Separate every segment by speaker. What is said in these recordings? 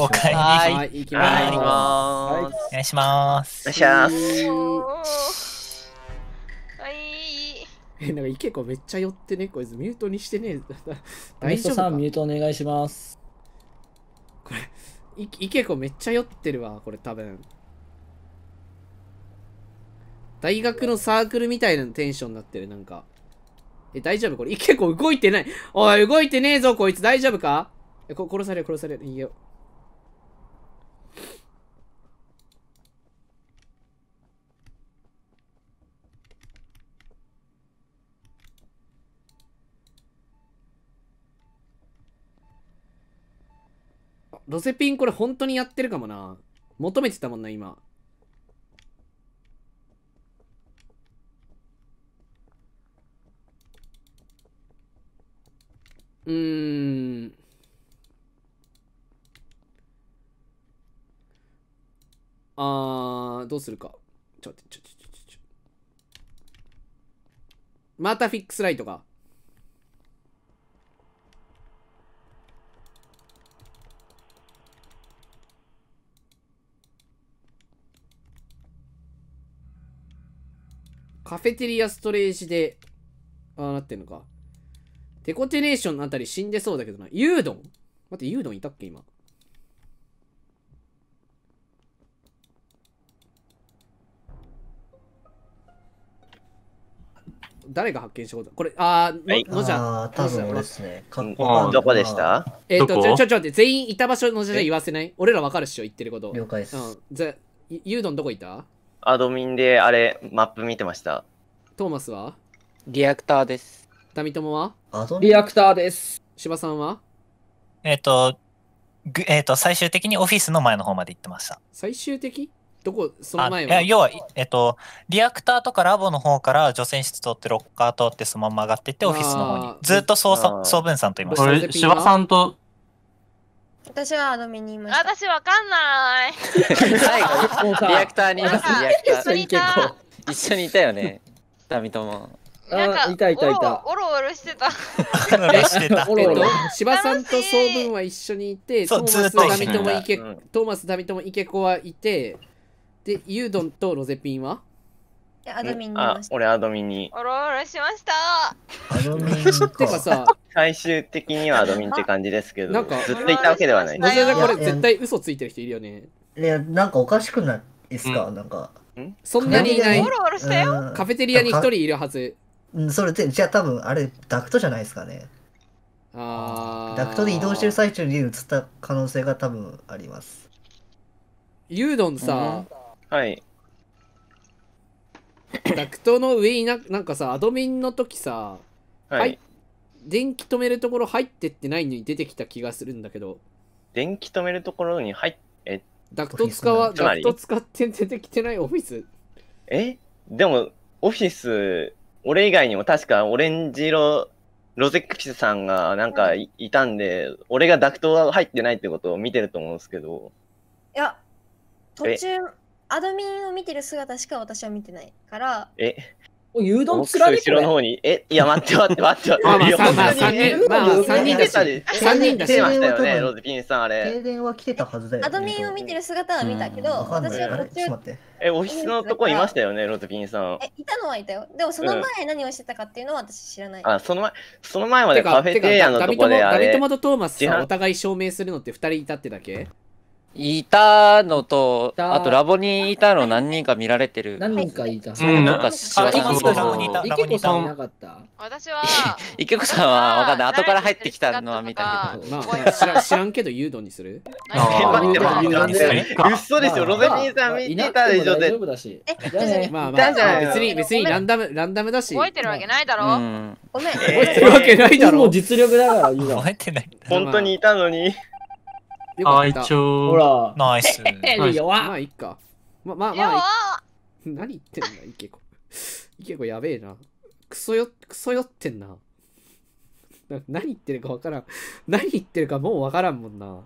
Speaker 1: お帰り。はい、行きます。お
Speaker 2: 願いします。お願いし
Speaker 3: ます。
Speaker 2: はい。え、なんか池子めっちゃ寄ってね、こいつミュートにしてね。大丈夫さんミュートお願いします。これ、イ池子めっちゃ寄ってるわ、これ多分。大学のサークルみたいなテンションになってる、なんか。え、大丈夫これ、池子動いてない。おい、動いてねえぞ、こいつ大丈夫かえ、こ殺される、殺される。いいよ。ロゼピンこれ本当にやってるかもな。求めてたもんな、今。うーん。あー、どうするか。ちょ、ちょ、ちょ、ちょ、ちょ。またフィックスライトか。カフェテリアストレージで、ああなってんのか。デコテレーションのあたり死んでそうだけどな。ユードン待って、ユードンいたっけ今。誰が発見したことこれ、あー、はい、のじゃん。多分俺っすね。どこでしたえっ、ー、と、ちょ、ちょ、ちょ、待って、全員いた場所のじゃ言わせない俺らわかるっしょ、言ってること。了解です。うん、じゃ、ユードンどこいた
Speaker 1: アドミンで、あれ、マップ見てました。
Speaker 2: トーマスはリアクターです。タミトモはリアクターです。柴さんは
Speaker 4: えっ、ー、と、えっ、ー、と、最終的にオフィスの前の方まで行ってました。
Speaker 2: 最終的どこ、その前は
Speaker 4: 要は、えっ、ー、と、リアクターとかラボの方から除染室通ってロッカー通ってそのまま上がっていってオフィスの方に。ずっと総分さんといました。さんと
Speaker 5: 私はアドミにいま
Speaker 3: した。私わかんない。
Speaker 6: 最 後、リアクターにいます、リアクター。一緒にいた。一緒にいたよね。ダミとも。なんいたいたいた。
Speaker 3: おろおろしてた。
Speaker 2: おろおろしてた。おろおろ。芝さんと総分は一緒にいて、トーマスダミともケ、トーマスダミとも池子はいて、で、ユードンとロゼピンは
Speaker 3: アドミンにあ、
Speaker 1: 俺アドミンに。
Speaker 3: おろおろしました。
Speaker 1: アドミンてか さ、最終的にはアドミンって感じですけど、なんかずっといたわけではない。マジこれ絶
Speaker 5: 対
Speaker 2: 嘘ついてる人いるよね。いや、なんかおかしくないですか、なんか。そんなにいない。おろおろしたよ。カフェテリアに一人いるはず。うん、それじゃあ多分あれ、ダクトじゃないですかね。
Speaker 6: あダクトで移動して
Speaker 2: る最中に移った可能性が多分あります。ユードンさ、はい。ダクトの上にななんかさアドミンの時さ、ははい電気止めるところ入ってってないのに出てきた気がするんだけど電気止めるところに入っダクト使わダクト使って出てきてないオフィスえ
Speaker 1: でも、オフィス、俺以外にも確かオレンジ色、ロゼックスさんがなんかいたんで、俺がダクトが入ってないってことを見てると思うんですけど、
Speaker 5: いや途中アドミンを見てる姿しか私は見てないから。
Speaker 1: え、お牛丼つられ後ろの方に、え、いや、待って待って待って待って。さまあ三人ま
Speaker 5: あ三人ししたよね、ロズ
Speaker 1: ピンさん、あれ。
Speaker 5: 停電は来てたはずだよ、ね。アドミンを見てる姿は見たけど、私はこっちちょっと待
Speaker 1: って。え、オフィスのとこいましたよね、ロ
Speaker 2: ズピンさん。え
Speaker 5: いたのはいたよ。でもその前何をしてたかっていうのは私知らない。
Speaker 2: あ、その前、その前までカフェテリアのとこであガビれ、トマとトーマス自さ販お互い証明するのって二人いたってだけ
Speaker 6: いたのと、あとラボにいたの何人か見られてる。何人かいた。うんなとかしわさん池子さん
Speaker 2: なかった。私
Speaker 6: は。池子さんはわかんない。後から入ってきたのは見たけど。まあ、知
Speaker 2: らんけど誘導にする。
Speaker 6: ああ、誘導にる。嘘ですよ。ロゼミンさん見てたでしょ。大丈夫
Speaker 2: だし。え、まあまあ、別に別にランダムランダムだし。覚えてるわけないだろ。ごめん。覚えてるわけな
Speaker 6: いだ
Speaker 4: ろ。実力だからいいな。覚えてない。本当に
Speaker 2: いたのに。よか
Speaker 4: った。あ、一応。ほ
Speaker 2: ら。ナイス。弱まあ、いっか。ま、まあ、まあ、何言ってんだ、イケコ。イケコやべえな。クソよ、クソよってんな。な何言ってるかわからん。何言ってるかもうわからんもんな。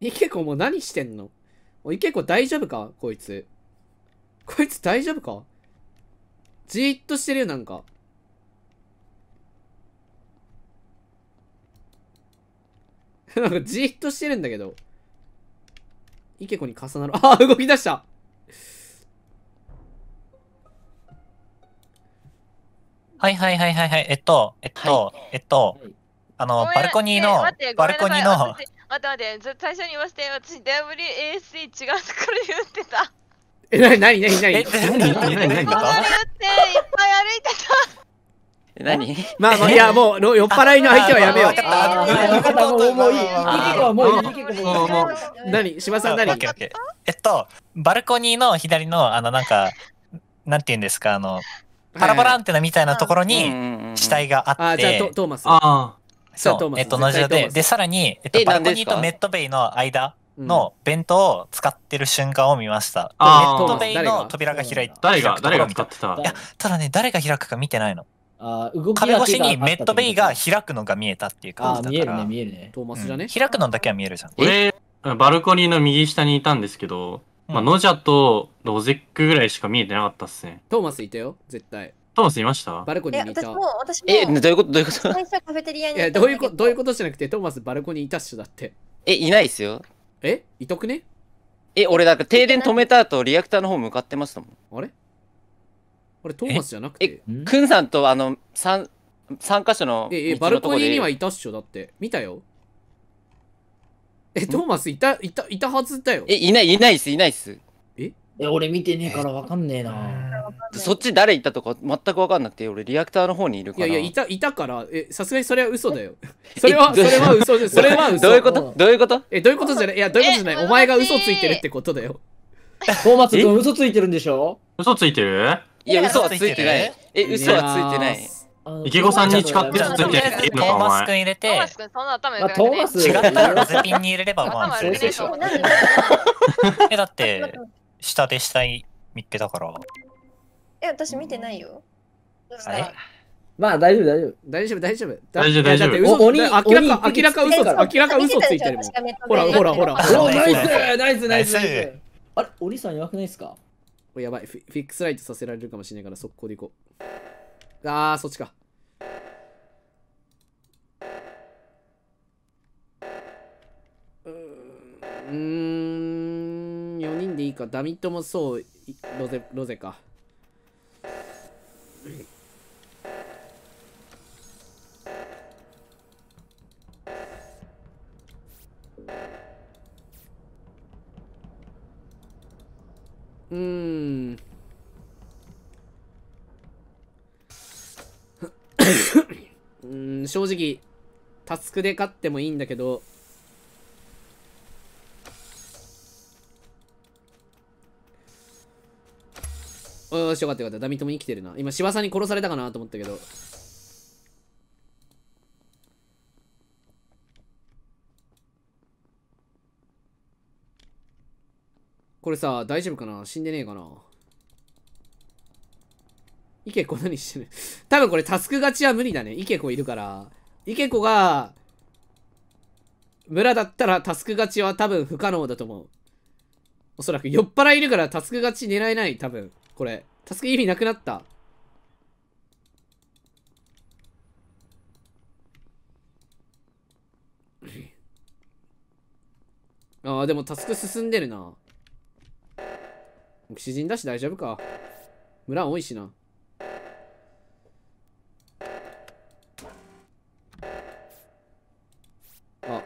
Speaker 2: イケコもう何してんのイケコ大丈夫かこいつ。こいつ大丈夫かじーっとしてるよ、なんか。なんかじーっとしてるんだけど。イケコに重なる。ああ、動き出した
Speaker 4: はいはいはいはいはい。えっと、えっと、えっと、はい、あの、バルコニーの、
Speaker 5: ね、
Speaker 3: バルコニーの。待って待って、最初に言わせて、私、ダブ WASD 違うところ言ってた。
Speaker 2: え、なになになになにえ、なになになになになになにまあまあ、いや、もう、酔っ払いの相手はやめよう。
Speaker 3: あ、
Speaker 6: あ、もう、いい。もういい。もう、もう。なにさん何
Speaker 2: えっ
Speaker 4: と、バルコニーの左の、あの、なんか、なんて言うんですか、あの、パラボランテナみたいなところに死体があって。あ、じゃあ、トーマス。ああ。そう、えっと、同じで、で、さらに、えっと、バルコニーとメットベイの間。の弁当を使ってる瞬間を見ました。うん、ネットペイの扉が開いて、誰が誰が使ってたいや、ただね、誰が開くか見てないの。あ動き壁越しにメットベイが開くのが見えたっていう感じだから。見えるね、見えるね。トーマスじゃね、うん、開くのだけは見えるじゃん。俺、バルコニーの右下にいたんですけど、うん、まあ、ノ
Speaker 2: ジャとロゼックぐらいしか見えてなかったっすね。トーマスいたよ、絶対。トーマスいましたバルコニーにいた。え、私も
Speaker 5: 私もえどうい
Speaker 2: うことどういうことどういうことどういうことじゃなくて、トーマスバ
Speaker 6: ルコニーいたっしょだって。え、いないっすよ。えいとくねえ、俺だから停電止めた後、リアクターの方向かってましたもん。あれあれ、トーマスじゃなくて。え、くんさんとあの、三、三箇所のえ、え、バルコニーにはいたっしょ、だって。見たよ。え、トーマスいた、いた、いたはずだよ。え、いない、いないっす、いないっす。え、俺見てねえからわかんねえな。そっち誰いたとか全くわかんなくて、俺リアクターの方にいるから。いやいや、いたいたから、え、さすがにそれは嘘だよ。それは、それは嘘です。それは嘘。どういうこ
Speaker 2: とどういうことえ、どういうことじゃないいや、どういうことじゃないお前が嘘ついてるってことだよ。
Speaker 6: トーマツ君嘘ついてるんでしょ嘘ついてるいや、嘘はついてない。え、嘘はついてない。池子さんに近くてつっていのかお前トーマス君入れてト
Speaker 4: ー
Speaker 5: マス違ったらロズピンに入れればまあそれでしょえだって
Speaker 4: 下で下に見てたから。
Speaker 5: え、私見てないよ。
Speaker 2: まあ大丈夫大丈夫大丈夫大丈夫大丈夫大丈夫鬼明らか明らか嘘だ明らか嘘ついてるもんほらほらほらおナイスナイスナイス
Speaker 6: あれおさんやばくないですか
Speaker 2: やばいフィックスライトさせられるかもしれないから速攻で行こうあーそっちか
Speaker 5: う
Speaker 2: んでいいかダミットもそうロゼロゼかうーんうん正直タスクで勝ってもいいんだけどよしよかったよかったダミとも生きてるな今柴さんに殺されたかなと思ったけどこれさ大丈夫かな死んでねえかなイケコ何してる多分これタスク勝ちは無理だねイケコいるからイケコが村だったらタスク勝ちは多分不可能だと思うおそらく酔っ払いいるからタスク勝ち狙えない多分これタスク意味なくなった。ああ、でもタスク進んでるな。詩人だし大丈夫か。村多いしな。あ。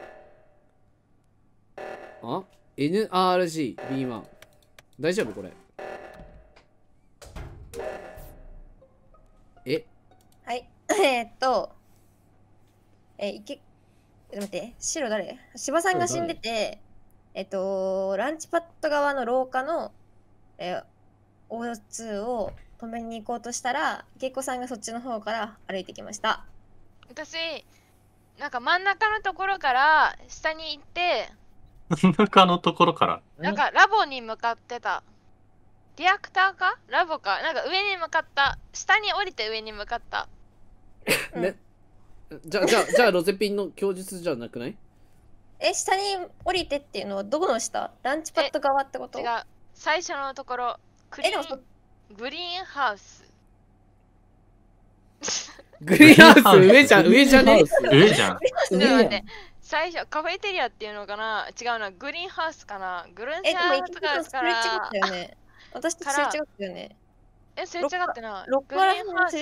Speaker 2: あ ?NRG、B マン。大丈夫これ。え
Speaker 5: はい。えー、っと、えー、いけ、待って、白誰芝さんが死んでて、えっと、ランチパッド側の廊下の、えー、O2 を止めに行こうとしたら、池子さんがそっちの方から歩いてきました。
Speaker 3: 私、なんか真ん中のところから下に行って、
Speaker 4: 真ん中のところから
Speaker 3: なんかラボに向かってた。リアクターかラボかなんか上に向かった下に降りて上に向
Speaker 5: かった
Speaker 2: ね、じゃじゃじゃあロゼピンの供述じゃなくない
Speaker 5: え下に降りてっていうのはどこの下ランチパッド側ってこと違う最初のところクリーングリーンハウス
Speaker 3: グリーンハウス上じゃん上じゃねえ上じゃん上じゃん最初カフェテリアっていうのかな違うなグリーンハウスかなグルンハウスから、ね、
Speaker 5: 私とすれ違ったよね。
Speaker 3: え、すれ違ってない。6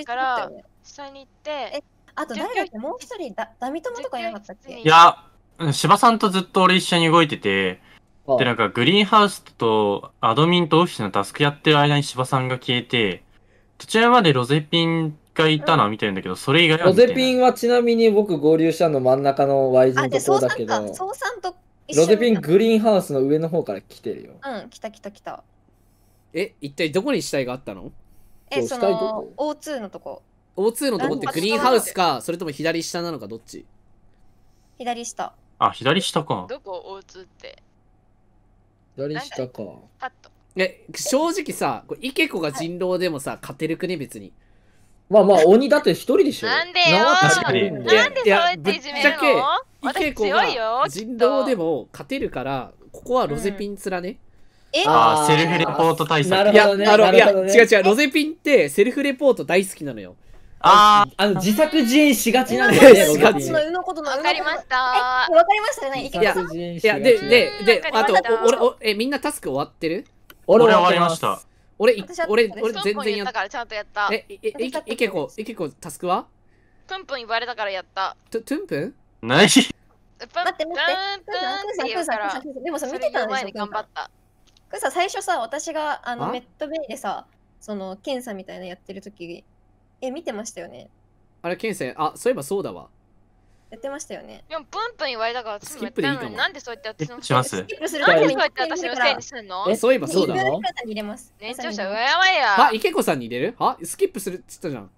Speaker 3: から
Speaker 5: 下に行って。え、あと誰だっけもう一人だ、ダミ友とかいなかったっけいや、
Speaker 4: 芝さんとずっと俺一緒に動いてて、で、なんかグリーンハウスとアドミンとオフィスのタスクやってる間に芝さんが消えて、途中までロゼピンがいたのは見てるんだけど、それ以外はロゼピ
Speaker 2: ンはちなみに僕合流したの真ん中の Y 字のところだけど、
Speaker 5: ロゼピ
Speaker 2: ングリーンハウスの上の方から来てるよ。
Speaker 5: うん、来た来た来た。
Speaker 2: え一体どこに死体があったの
Speaker 5: えその O2 のとこ
Speaker 2: O2 のとこってグリーンハウスかそれとも左下なのかどっち左下あ左下か
Speaker 5: どこ O2 って
Speaker 2: 左下かパッとえ正直さイケコが人狼でもさ、勝てるくね別にまあまあ鬼だって一人でしょなんでよなんでそうやっていじめるのぶっちゃけイケコが人狼でも勝てるからここはロゼピン面ね、うんああ、セルフレポート対策。なるほどね。いや、ね、いや、違う違う、ロゼピンってセルフレポート大好きなのよ。ああの自作自演しがちなんだよね。しがち。
Speaker 5: のことのわかりました。わかりましたね。いやいやででであと俺
Speaker 2: おえみんなタスク終わってる？俺終わりました。俺俺俺全然やっ
Speaker 3: たかええいけこいけ
Speaker 2: こタスクは？
Speaker 3: プンプン言われたからやった。ト
Speaker 2: トゥンプン？ない。待って待
Speaker 3: って。プンプンって言うから。でもさ見てたんでしょ。頑張
Speaker 5: った。れさ最初さ私があのあメットベイでさその検査みたいなやってる時え見てましたよね
Speaker 2: あれ、ケンあ、そういえばそうだわ。
Speaker 5: やってましたよね。でも、プンプン言われたから、スキップでいいかも。なんでそうやって私のせしますなんでそうやって私のせいにするの
Speaker 2: え、そういえばそうだわ。
Speaker 5: 年長者、うわやまや。あ、
Speaker 2: 池子さんに入れるあスキップするっつったじゃん。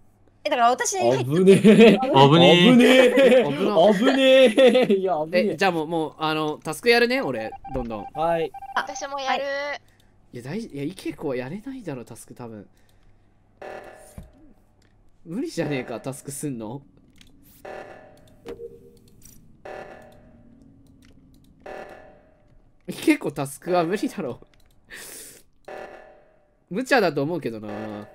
Speaker 5: え、だから私に入
Speaker 2: っ危ねえ。危ねえ。危ねえ。いや、危ねえ。じゃあもう、もう、あの、タスクやるね、俺、どんどん。はい。
Speaker 3: 私もやる。
Speaker 2: いや、大事、いや、いけこやれないだろ、タスク多分。無理じゃねえか、タスクすんの。結構タスクは無理だろう無茶だと思うけどな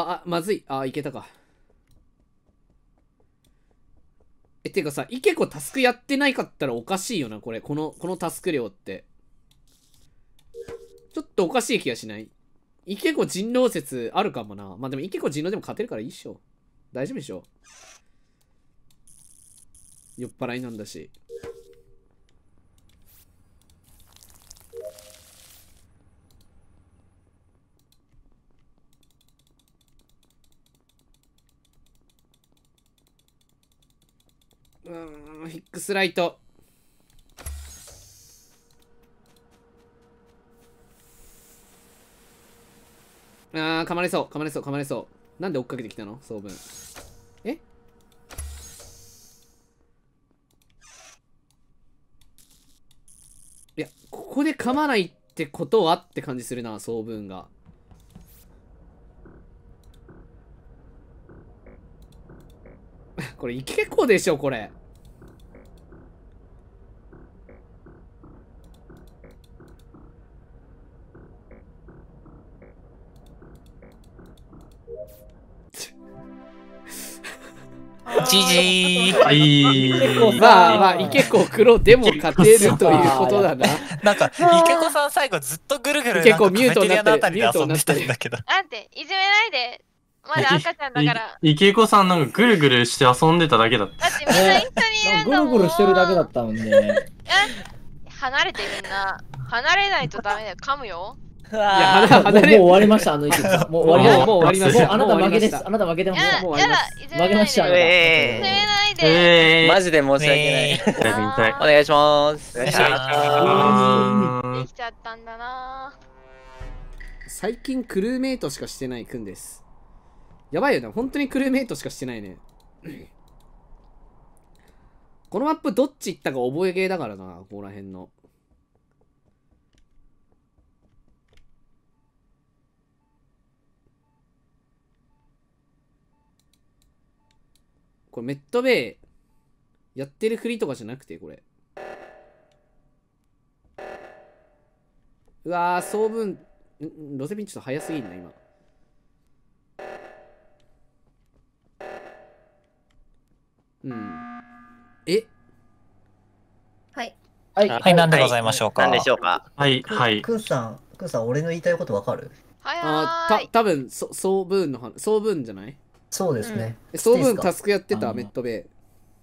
Speaker 2: あ、あ、まずい。あ、いけたか。え、てかさ、イケコタスクやってないかったらおかしいよな、これ。この、このタスク量って。ちょっとおかしい気がしないイケコ人狼説あるかもな。まあでもイケコ人狼でも勝てるからいいっしょ。大丈夫でしょ。酔っ払いなんだし。クスライトあー噛まれそう噛まれそう噛まれそうなんで追っかけてきたの総分えいやここで噛まないってことはって感じするな総分が これ、いけこでしょ、これ。
Speaker 3: じじー。
Speaker 4: まあ
Speaker 2: まあ、池子黒でも勝てるということだな。なんか、池子さん
Speaker 1: 最後ずっとぐ
Speaker 2: るぐる、結構ミュートになってミュートになってるだけど。あ
Speaker 1: んて、いじめないで。
Speaker 3: まだ赤ちゃんだから。
Speaker 4: 池子さんなんかぐるぐるして遊んでただけだった。だってみん
Speaker 3: な一緒にいるんだもん。ぐるぐるしてるだけだったもんね。離れてみんな。離れないとダメだよ。噛むよ。
Speaker 6: いや、もう終わりました、あの一節。もう終わりました。もう終わりました。あなた負けです。
Speaker 3: あなた負けでももう終わりました。負けました。い
Speaker 6: じめマジで申し訳ない。お願いします。お願いします。できちゃったんだな。
Speaker 2: 最近クルーメイトしかしてないくんです。やばいよな、本当にクルーメイトしかしてないね。このマップどっち行ったか覚えゲーだからな、ここら辺の。これメットベイやってるふりとかじゃなくてこれうわー総分ロゼピンちょっと早すぎんな今うんえはいはいはい何でございましょうか何でしょう
Speaker 1: かはいはい
Speaker 2: くんさんくんさん俺の言いたいことわかるはいあた多分そ総んの話ぶんじゃないそうですね。その分タスクやってた、メットベ。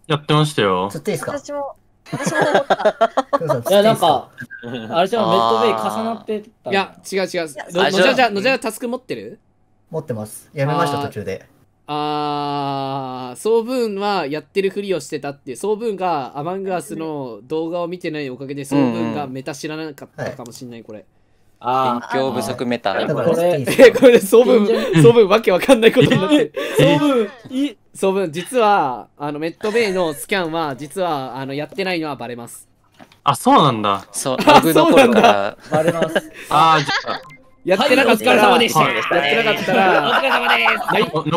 Speaker 4: イ。やってましたよ。
Speaker 5: 釣
Speaker 2: っていいですか私も。私も思った。いや、なんか、あれじゃメットベイ重なってた。いや、違う違う。のじゃじゃ、のじゃタスク持ってる
Speaker 4: 持ってます。や
Speaker 2: めました、途中で。あー、総分はやってるふりをしてたって、総分がアマングアスの動画を見てないおかげで、総分がメタ知らなかったかもしれない、これ。勉強不足メタ。これ、こ れ、総文、総文、わけわかんないことになってる。総い総文、実は、あの、メットベイのスキャンは、実は、あの、やってないのはバレます。
Speaker 6: あ、そうなんだ。そう、ログ残るから。バレます。ああ、じゃあ。やってなかったら、お疲れ様でした。やってなかったら、お
Speaker 2: 疲
Speaker 5: れ様でーす。はい、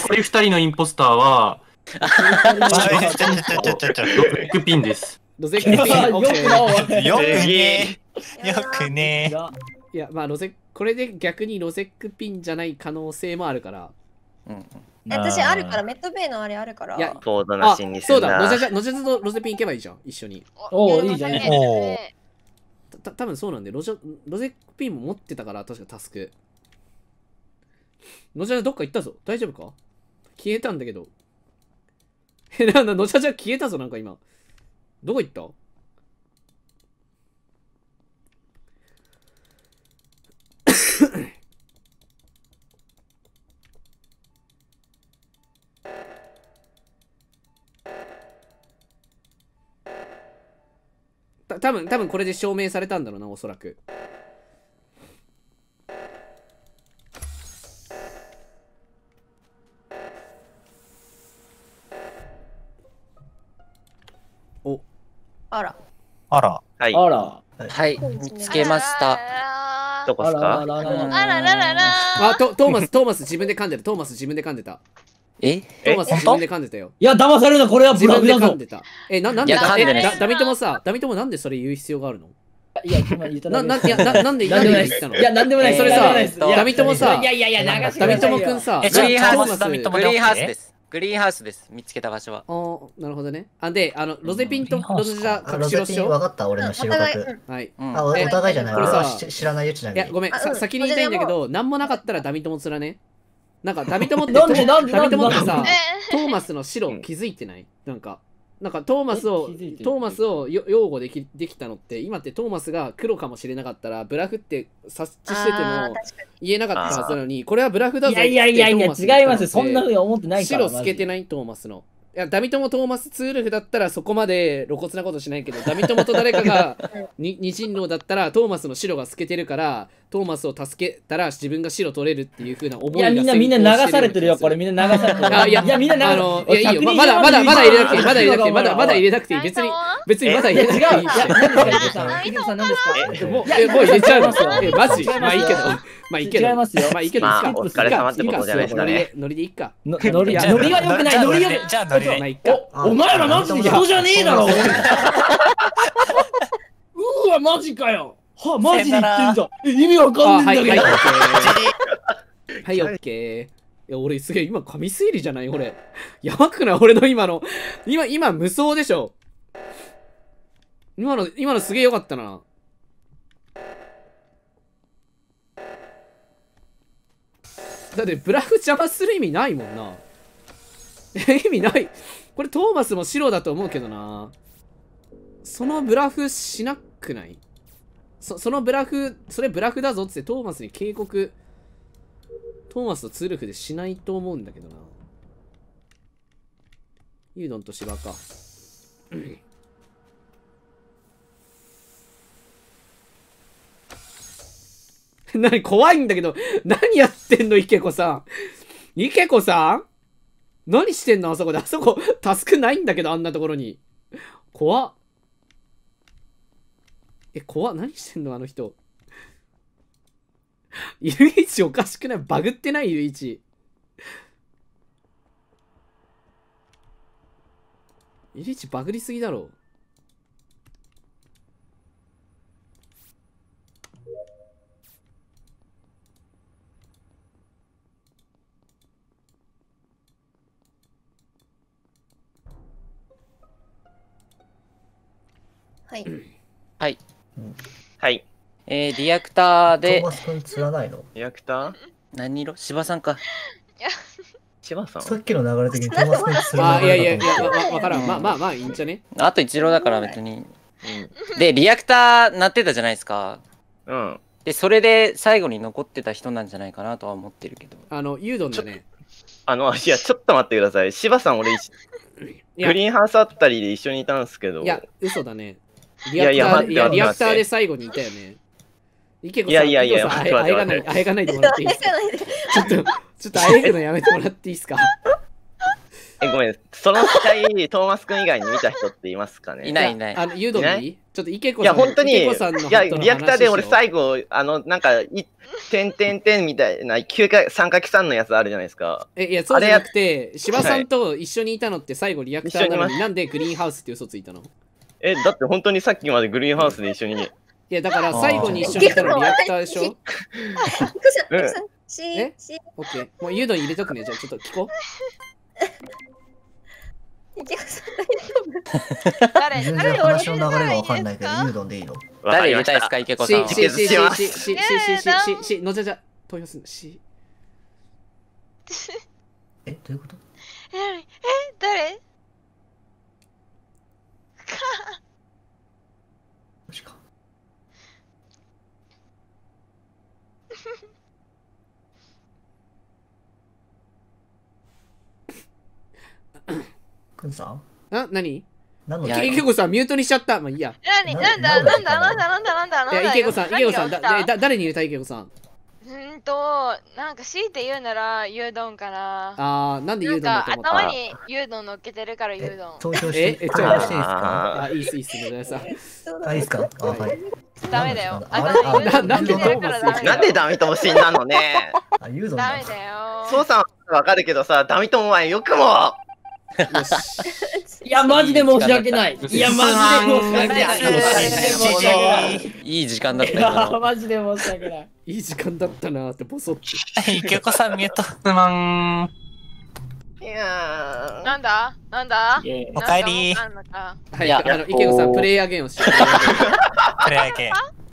Speaker 4: 残り二人のインポスターは、ロゼッ
Speaker 2: クピンです。ロゼックピン。よくない。よくねいや、まあ、ロゼこれで逆にロゼックピンじゃない可能性もあるから。うんうん
Speaker 5: 私あるから、メットベイのあれあるから。いや、
Speaker 2: 高度な心そうだ、ロじゃのとロゼピン行けばいいじゃん、一緒に。おお、いいじゃん
Speaker 5: ね。
Speaker 2: た多分そうなんで、ロジロゼピンも持ってたから、確かタスク。のじゃどっか行ったぞ。大丈夫か消えたんだけど。え、なんだ、のじゃじゃ消えたぞ、なんか今。どこ行ったた多分多分これで証明されたんだろうなおそらく
Speaker 6: お
Speaker 5: あら
Speaker 2: あ
Speaker 4: ら
Speaker 6: は
Speaker 2: い
Speaker 3: あら
Speaker 6: は
Speaker 2: い
Speaker 3: 見
Speaker 5: つけま
Speaker 2: し
Speaker 6: たど
Speaker 2: こですかあららららあトーマストーマス自分で噛んでるトーマス自分で噛んでた
Speaker 6: えトマス自分で噛んでたよ。いや、騙されるな、これはブラブラだぞ。
Speaker 2: え、な、なんで、ダミトモさ、ダミトモなんでそれ言う必要があるのいや、今言ったな、な、いや、な、なんで、なんで言ったのいや、なんでもない。それさ、ダミトモさ、いやいやいや、流してダミトモくんさ、グリーンハウス、ダミトモグリーンハウスです。
Speaker 6: グリーンハウスです。見つけた場所は。おなるほどね。あ、で、あの、ロゼピンと
Speaker 2: ロゼジャ隠しろしよわかった、俺の白角。はい。あ、お互いじゃない。これさ、知
Speaker 6: らないやつじゃない。いや、ごめん、先に言いたいんだけ
Speaker 2: ど、何もなかったらダミトモつらね。なんか、ダビトモって、ダビモってさ、トーマスの白気づいてないなんか、なんかトーマスを、トーマスを擁護できできたのって、今ってトーマスが黒かもしれなかったら、ブラフって察知してても言えなかったはずなのに、これはブラフだぞいやいやいやいや、違います。そんなふうに思ってないから。白透けてないトーマスの。いや、ダミトモトーマス・ツールフだったらそこまで露骨なことしないけど、ダミトモと誰かが に、に人狼だったらトーマスの白が透けてるから、トーマスを助けたら自分が白取れるっていうふうな思いがいやみんなみんな流され
Speaker 6: てるよこれみんな流されてるいやいやみんな流されてるいやいいよまだまだまだ入れなくていいまだ入れなくていいまだまだ入れなくていい別に
Speaker 2: 別にまだ入れなくていい違うんですかもう入
Speaker 3: れちゃうんですよマジまあいいけどまあいけど違いますよまあいいけどお疲れ様ってことじゃないです
Speaker 2: かねノリでいいかノリノリ良くないノリじゃあノリでお前らマジで人じゃねえだろ うわマジかよはマジで言ってんじゃん。え、意味わかんないんだけど。は
Speaker 6: い、
Speaker 2: はい、オッケー。いや、俺すげえ、今、紙推理じゃない俺。やばくない俺の今の。今、今、無双でしょ。今の、今のすげえよかったな。だって、ブラフ邪魔する意味ないもんな。え、意味ない。これ、トーマスも白だと思うけどな。そのブラフしなくないそ、そのブラフ、それブラフだぞってトーマスに警告、トーマスとツルフでしないと思うんだけどな。ユードンと芝か。何怖いんだけど、何やってんの、池子さん。池子さん何してんのあそこで。あそこ、タスクないんだけど、あんなところに。怖っ。え、怖っ。何してんのあの人。いる位置おかしくないバグってないいる位置。いる位置バグりすぎだろ。
Speaker 6: えー、リアクターで。トーマス君釣らないのリアクター何色芝さんか。芝さんさっきの流れ的にトーマス君釣らない。あ、いやいやいや、わ、ま、分からん。まあまあまあ、いいんじゃねあと一郎だから別に。うん、で、リアクターなってたじゃないですか。うん。で、それで最後に残ってた人なんじゃないかなとは思ってるけど。あの、ユードンだね。
Speaker 1: あの、いや、ちょっと待ってください。芝さん、俺、グリーンハウスあたりで一緒にいたんですけど。いや、
Speaker 2: 嘘だね。リアクターいやで最後にいたよね。池子さん、いやいやいや、あえがない、あえがないでもらっていいですかちょっと、ちょっとあえぐのやめてもらっていいですか
Speaker 1: え、ごめん、その機会、トーマス君以外に見た人っていますかねいないいない。あの、誘導に
Speaker 2: ちょっと池子さん、いや、本当に、いや、リアクターで俺最
Speaker 1: 後、あの、なんか、い、てんてんてんみたいな、9回、3かきんのやつあるじゃないですか。
Speaker 2: え、いや、そうじゃなくて、芝さんと一緒にいたのって最後リアクターなのに、なんでグリーンハウスって嘘ついたの
Speaker 1: え、だって本当にさっきまでグリーンハウスで一緒に。
Speaker 2: いやだから最後に一緒にしたらリアクターでしょ えもう誘導入れとくね。じゃあちょっと聞こう。
Speaker 5: 池さん大丈夫誰話
Speaker 6: の流れがわかんないけど、誘導でいいの誰入れたいですか、池子さん。し、し、し、し、し、し、し、し、
Speaker 2: し、のじゃじゃ、投票するし。
Speaker 3: え、どういうことえ、え、誰か。
Speaker 2: くんさんあ、何なの池子さん、ミュートにしちゃった。まあいいや。
Speaker 3: なになんだなんだなんだなんだなんだな池子さん、池子さん、だ、誰
Speaker 2: に入れた池子さん。
Speaker 3: うんと、なんか強いて言うなら牛丼かな。
Speaker 2: ああ、なんで牛丼だと思った頭に
Speaker 3: 牛丼乗っけてるから牛丼。
Speaker 2: 投票して、え、投票していいですかあ、いいっす、いいっす、ごめんなさい。あ、いいっすかあ、はい。
Speaker 3: ダメだよ。あ、
Speaker 5: なんでダメな
Speaker 1: んでダメとも死んだのね。
Speaker 2: あ、牛丼ダメだ
Speaker 1: よ。そうさんわかるけどさ、ダメともはよくも
Speaker 6: いや、マジで申し訳ない。いや、マジで申し訳ない。いい時間だっ
Speaker 2: た。マジで申し訳ない。いい時間だったなってボソッと。ゆき
Speaker 6: さん見えた。すま
Speaker 2: ん。い
Speaker 3: やなんだなんだおかえり。いや、あの、池子さん、プレイヤーゲームをして プレイヤーゲーム。